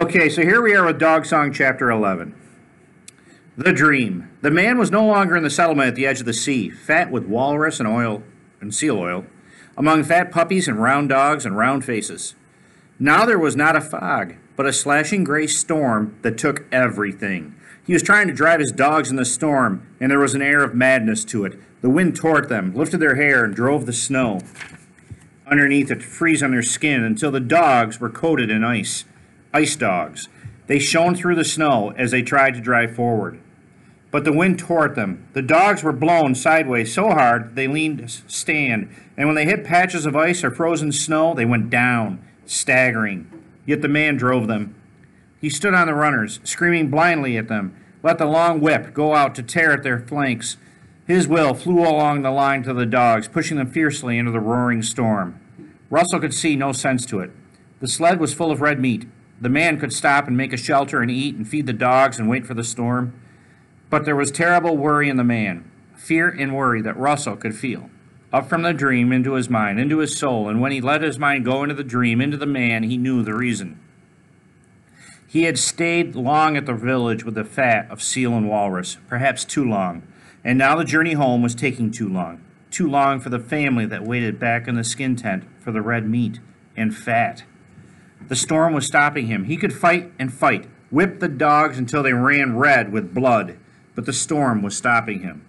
Okay, so here we are with Dog Song Chapter 11. The Dream. The man was no longer in the settlement at the edge of the sea, fat with walrus and oil and seal oil, among fat puppies and round dogs and round faces. Now there was not a fog, but a slashing gray storm that took everything. He was trying to drive his dogs in the storm, and there was an air of madness to it. The wind tore at them, lifted their hair, and drove the snow underneath it to freeze on their skin until the dogs were coated in ice ice dogs. They shone through the snow as they tried to drive forward. But the wind tore at them. The dogs were blown sideways so hard they leaned stand, and when they hit patches of ice or frozen snow, they went down, staggering. Yet the man drove them. He stood on the runners, screaming blindly at them, let the long whip go out to tear at their flanks. His will flew along the line to the dogs, pushing them fiercely into the roaring storm. Russell could see no sense to it. The sled was full of red meat, the man could stop and make a shelter and eat and feed the dogs and wait for the storm. But there was terrible worry in the man, fear and worry that Russell could feel. Up from the dream into his mind, into his soul, and when he let his mind go into the dream, into the man, he knew the reason. He had stayed long at the village with the fat of seal and walrus, perhaps too long, and now the journey home was taking too long. Too long for the family that waited back in the skin tent for the red meat and fat. The storm was stopping him. He could fight and fight, whip the dogs until they ran red with blood, but the storm was stopping him.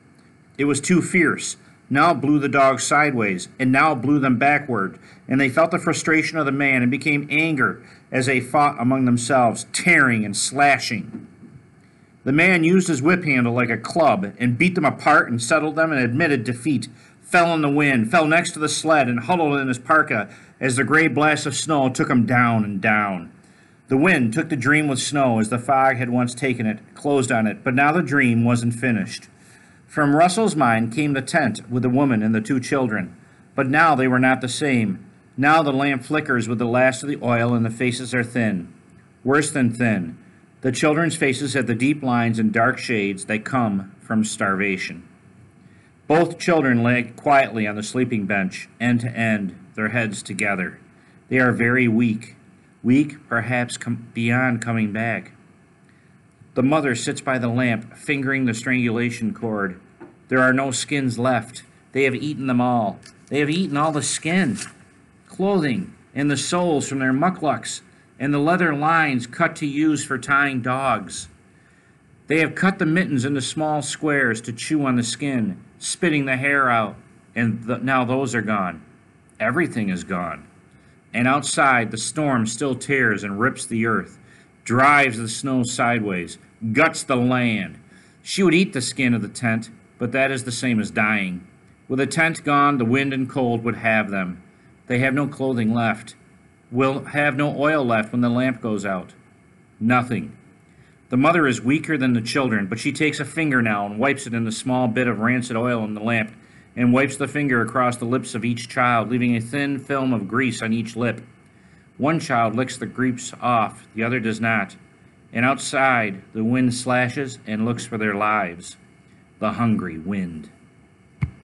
It was too fierce. Now it blew the dogs sideways, and now it blew them backward, and they felt the frustration of the man and became anger as they fought among themselves, tearing and slashing. The man used his whip handle like a club and beat them apart and settled them and admitted defeat, fell in the wind, fell next to the sled, and huddled in his parka as the gray blast of snow took him down and down. The wind took the dream with snow as the fog had once taken it, closed on it, but now the dream wasn't finished. From Russell's mind came the tent with the woman and the two children, but now they were not the same. Now the lamp flickers with the last of the oil, and the faces are thin, worse than thin. The children's faces have the deep lines and dark shades that come from starvation. Both children lay quietly on the sleeping bench, end to end, their heads together. They are very weak, weak perhaps com beyond coming back. The mother sits by the lamp, fingering the strangulation cord. There are no skins left. They have eaten them all. They have eaten all the skin, clothing, and the soles from their mucklucks, and the leather lines cut to use for tying dogs. They have cut the mittens into small squares to chew on the skin, spitting the hair out, and now those are gone. Everything is gone. And outside, the storm still tears and rips the earth, drives the snow sideways, guts the land. She would eat the skin of the tent, but that is the same as dying. With the tent gone, the wind and cold would have them. They have no clothing left, will have no oil left when the lamp goes out. Nothing. The mother is weaker than the children, but she takes a finger now and wipes it in the small bit of rancid oil in the lamp, and wipes the finger across the lips of each child, leaving a thin film of grease on each lip. One child licks the grease off, the other does not. And outside, the wind slashes and looks for their lives. The hungry wind.